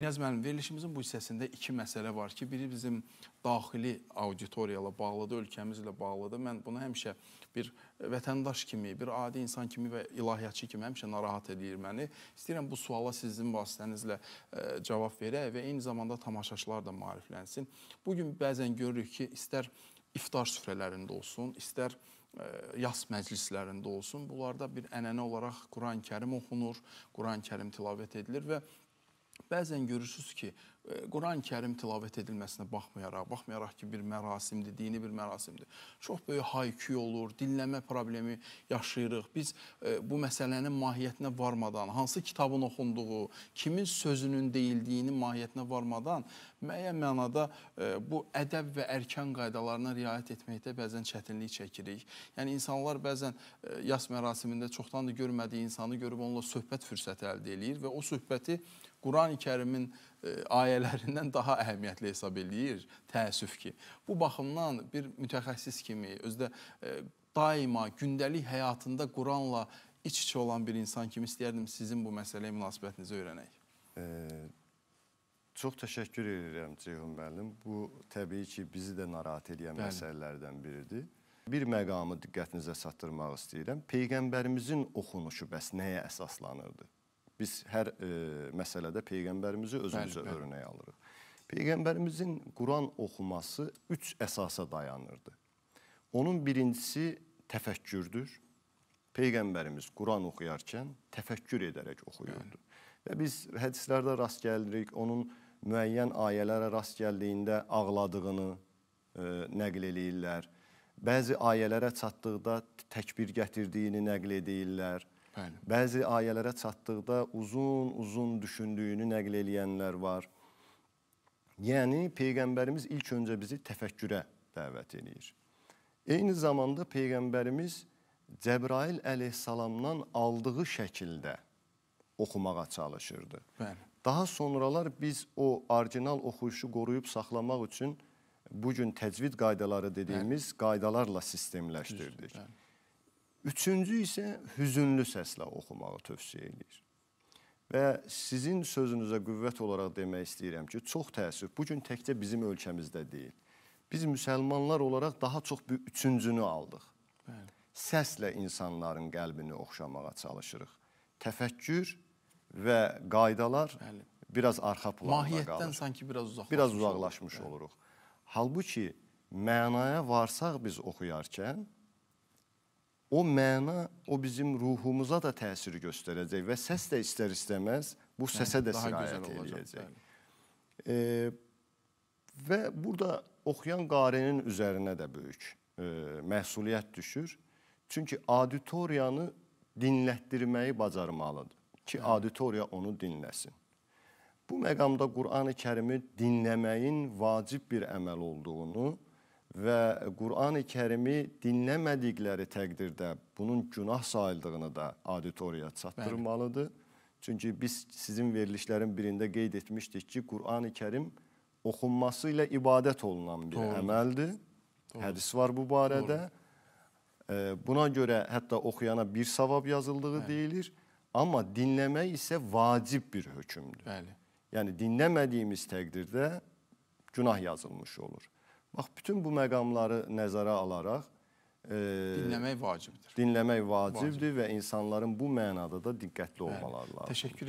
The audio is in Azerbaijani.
Niyaz müəllim, verilişimizin bu hissəsində iki məsələ var ki, biri bizim daxili auditoriyala bağlıdır, ölkəmizlə bağlıdır. Mən bunu həmişə bir vətəndaş kimi, bir adi insan kimi və ilahiyyatçı kimi həmişə narahat edir məni. İstəyirəm bu suala sizin vasitənizlə ə, e, cavab verək və eyni zamanda tamaşaçılar da mariflənsin. Bugün bəzən görürük ki, istər iftar süfrələrində olsun, istər e, yas məclislərində olsun, bunlarda bir ənənə olaraq Quran-Kərim oxunur, Quran-Kərim tilavət edilir və Bəzən görürsüz ki, e, Quran-Kərim tilavət edilməsinə baxmayaraq, baxmayaraq ki, bir mərasimdir, dini bir mərasimdir. Çox böyük hayküy olur, dinləmə problemi yaşayırıq. Biz e, bu məsələnin mahiyyətinə varmadan, hansı kitabın oxunduğu, kimin sözünün deyildiyinin mahiyyətinə varmadan müəyyən mənada e, bu ədəb və ərkan qaydalarına riayət etməkdə bəzən çətinlik çəkirik. Yəni insanlar bəzən yas mərasimində çoxdan da görmədiyi insanı görüb onunla söhbət fürsəti əldə eləyir və o söhbəti Quran-ı Kərimin e, ayələrindən daha əhəmiyyətli hesab eləyir, təəssüf ki. Bu baxımdan bir mütəxəssis kimi, özdə e, daima gündəlik həyatında Quranla iç-içi olan bir insan kimi istəyərdim sizin bu məsələyə münasibətinizi öyrənək. E, çox təşəkkür edirəm Ceyhun müəllim. Bu təbii ki, bizi də narahat edən məsələlərdən biridir. Bir məqamı diqqətinizə çatdırmaq istəyirəm. Peyğəmbərimizin oxunuşu bəs nəyə əsaslanırdı? Biz hər e, məsələdə Peyğəmbərimizi özümüzə bəli, örnək bəli. alırıq. Peyğəmbərimizin Quran oxuması üç əsasa dayanırdı. Onun birincisi təfəkkürdür. Peyğəmbərimiz Quran oxuyarkən təfəkkür edərək oxuyurdu. Bəli. Və biz hədislərdə rast gəlirik, onun müəyyən ayələrə rast gəldiyində ağladığını e, nəql eləyirlər. Bəzi ayələrə çatdıqda təkbir gətirdiyini nəql edirlər. Bəli. Bəzi ayələrə çatdıqda uzun-uzun düşündüyünü nəql eləyənlər var. Yəni peyğəmbərimiz ilk öncə bizi təfəkkürə dəvət eləyir. Eyni zamanda peyğəmbərimiz Cəbrail əleyhissalamdan aldığı şəkildə oxumağa çalışırdı. Bəli. Daha sonralar biz o orijinal oxuyuşu qoruyub saxlamaq üçün bu gün təcvid qaydaları dediyimiz Bəli. qaydalarla sistemləşdirdik. Bəli. Üçüncü isə hüzünlü səslə oxumağı tövsiyə edir. Və sizin sözünüzə qüvvət olaraq demək istəyirəm ki, çox təəssüf, bu gün təkcə bizim ölkəmizdə deyil. Biz müsəlmanlar olaraq daha çox bir üçüncünü aldıq. Bəli. Səslə insanların qəlbini oxşamağa çalışırıq. Təfəkkür və qaydalar Bəli. biraz arxa planda qalır. Mahiyyətdən sanki biraz uzaqlaşmış, biraz uzaqlaşmış oluruq. Bəli. Halbuki mənaya varsaq biz oxuyarkən, o məna o bizim ruhumuza da təsir göstərəcək və səs də istər istəməz bu səsə də sirayət edəcək. E, və burada oxuyan qarinin üzərinə də böyük e, məsuliyyət düşür. Çünki auditoriyanı dinlətdirməyi bacarmalıdır ki, Hı. auditoriya onu dinləsin. Bu məqamda Qurani-Kərimi dinləməyin vacib bir əməl olduğunu və Qurani Kərimi dinləmədikləri təqdirdə bunun günah sayıldığını da auditoriyaya çatdırmalıdır. Bəli. Çünki biz sizin verilişlərin birində qeyd etmişdik ki, Qurani Kərim oxunması ilə ibadət olunan bir Doğru. əməldir. Doğru. Hədis var bu barədə. Doğru. Buna görə hətta oxuyana bir savab yazıldığı Bəli. deyilir. Amma dinləmək isə vacib bir hökmdür. Bəli. Yəni dinləmədiyimiz təqdirdə günah yazılmış olur. Bax, bütün bu məqamları nəzərə alaraq e, dinləmək vacibdir. Dinləmək vacibdir, vacibdir və insanların bu mənada da diqqətli olmaları lazımdır. Təşəkkür edirəm.